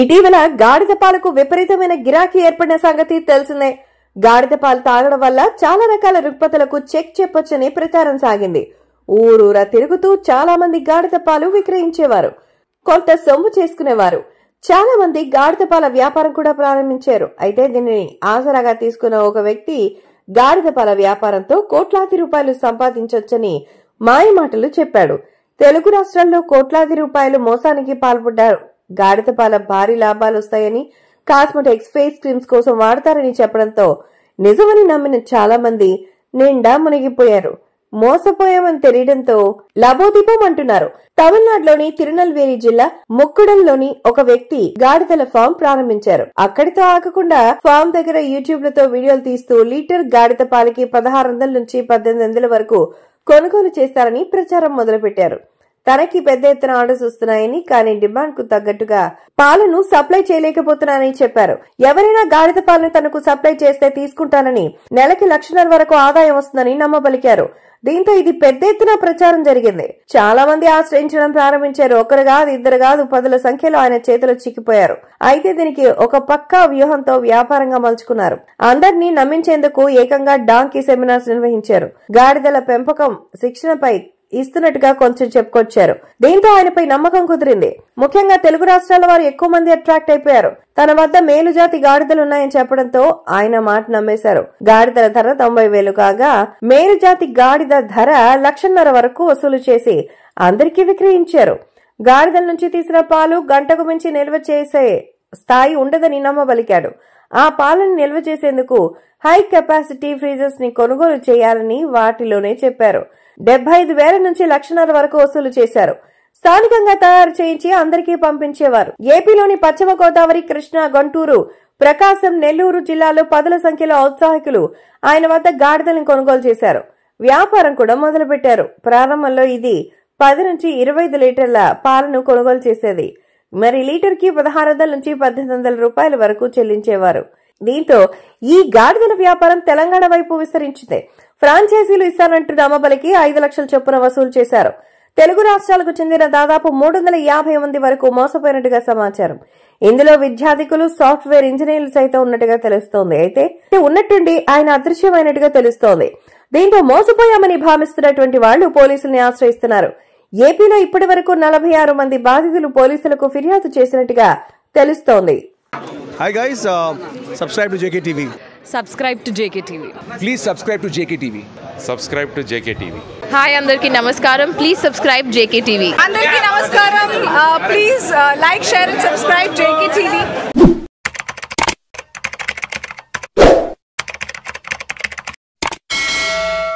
ఇటీవల గాడిద పాలకు విపరీతమైన గిరాకీ ఏర్పడిన సంగతి తెలిసిందే గాడిద పాలు తాగడం వల్ల చాలా రకాల రుగ్మతలకు చెక్ చెప్పొచ్చని ప్రచారం సాగింది ఊరూరా తిరుగుతూ చాలా మంది గాడిద పాలు విక్రయించేవారు కొంత సొమ్ము చేసుకునేవారు చాలా మంది గాడిద పాల వ్యాపారం కూడా ప్రారంభించారు అయితే దీనిని ఆసరాగా తీసుకున్న ఒక వ్యక్తి గాడిద పాల వ్యాపారంతో కోట్లాది రూపాయలు సంపాదించొచ్చని మాయమాటలు చెప్పాడు తెలుగు రాష్ట్రాల్లో కోట్లాది రూపాయలు మోసానికి పాల్పడ్డారు గాడితపాల భారీ లాభాలు వస్తాయని కాస్మెటిక్స్ ఫేస్ క్రీమ్స్ కోసం వాడతారని చెప్పడంతో నిజమని నమ్మిన చాలా మంది నిండా మునిగిపోయారు మోసపోయామని తెలియడంతో లబోదీపం అంటున్నారు తమిళనాడులోని తిరునల్వేలి జిల్లా ముక్కుడంలోని ఒక వ్యక్తి గాడిదల ఫామ్ ప్రారంభించారు అక్కడితో ఆగకుండా ఫామ్ దగ్గర యూట్యూబ్ లతో వీడియోలు తీస్తూ లీటర్ గాడిద పాలకి పదహారు వందల నుంచి పద్దెనిమిది వందల వరకు కొనుగోలు చేస్తారని ప్రచారం మొదలుపెట్టారు తనకి పెద్ద ఎత్తున ఆర్డర్స్ వస్తున్నాయని కానీ డిమాండ్ కు తగ్గట్టుగా పాలను సప్లై చేయలేకపోతున్నానని చెప్పారు ఎవరైనా గాడిద పాలను తనకు సప్లై చేస్తే తీసుకుంటానని నెలకి లక్షన్నర వరకు ఆదాయం వస్తుందని నమ్మబలికారు దీంతో ఇది పెద్ద ఎత్తున ప్రచారం జరిగింది చాలా మంది ఆశ్రయించడం ప్రారంభించారు ఒకరు కాదు ఇద్దరు కాదు పదుల సంఖ్యలో ఆయన చేతిలో చిక్కిపోయారు అయితే దీనికి ఒక పక్కా వ్యూహంతో వ్యాపారంగా మలుచుకున్నారు అందరినీ నమ్మించేందుకు ఏకంగా డాంకీ సెమినార్స్ నిర్వహించారు గాడిదల పెంపకం శిక్షణపై ఇస్తున్నట్టుగా కొంచెం చెప్పుకొచ్చారు దీంతో ఆయనపై నమ్మకం కుదిరింది ముఖ్యంగా తెలుగు రాష్ట్రాల వారు ఎక్కువ మంది అట్రాక్ట్ అయిపోయారు తన వద్ద మేలుజాతి గాడిదలున్నాయని చెప్పడంతో ఆయన మాట నమ్మేశారు గాడిదల ధర తొంభై వేలు కాగా మేలుజాతి గాడిద ధర లక్షన్నర వరకు వసూలు చేసి అందరికీ విక్రయించారు గాడిదల నుంచి తీసిన పాలు గంటకు మించి నిల్వ చేసే స్థాయి ఉండదని నమ్మబలికాడు ఆ పాలను నిల్వ చేసేందుకు హై కెపాసిటీ ఫ్రీజర్స్ ని కొనుగోలు చేయాలని వాటిలోనే చెప్పారు డెబ్బై ఐదు వేల నుంచి లక్షన్నర వరకు వసూలు చేశారు స్థానికంగా తయారు చేయించి అందరికీ పంపించేవారు ఏపీలోని పశ్చిమ గోదావరి కృష్ణా గుంటూరు ప్రకాశం నెల్లూరు జిల్లాలో పదుల సంఖ్యలో ఔత్సాహికులు ఆయన వద్ద గాడిదలను కొనుగోలు చేశారు వ్యాపారం కూడా మొదలుపెట్టారు ప్రారంభంలో ఇది పది నుంచి ఇరవై ఐదు లీటర్ల పాలను కొనుగోలు చేసేది మరి లీటర్కి పదహారు వందల నుంచి పద్దెనిమిది వందల రూపాయల వరకు చెల్లించేవారు దీంతో ఈ గాడిదల వ్యాపారం తెలంగాణ వైపు విస్తరించింది ఫ్రాంచైజీలు ఇస్తానంటున్న అమ్మబలికి ఐదు లక్షల చొప్పున వసూలు చేశారు తెలుగు రాష్ట్రాలకు చెందిన దాదాపు మూడు వందల యాభై మంది వరకు మోసపోయినట్టుగా సమాచారం ఇందులో విద్యార్థికులు సాఫ్ట్వేర్ ఇంజనీర్లు సైతం ఉన్నట్టుగా తెలుస్తోంది అయితే ఉన్నట్టుండి ఆయన అదృశ్యమైనట్టుగా తెలుస్తోంది దీంతో మోసపోయామని భావిస్తున్నటువంటి వాళ్లు పోలీసుల్ని ఆశ్రయిస్తున్నారు ఏపీలో ఇప్పటి వరకు నలభై ఆరు మంది బాధితులు పోలీసులకు ఫిర్యాదు చేసినట్టుగా తెలుస్తోంది hi guys subscribe to JK TV subscribe to JKTV. Please subscribe to JKTV. Subscribe to JKTV. Hi, Andarki Namaskaram. Please subscribe JKTV. Andarki Namaskaram. Uh, please uh, like, share and subscribe JKTV.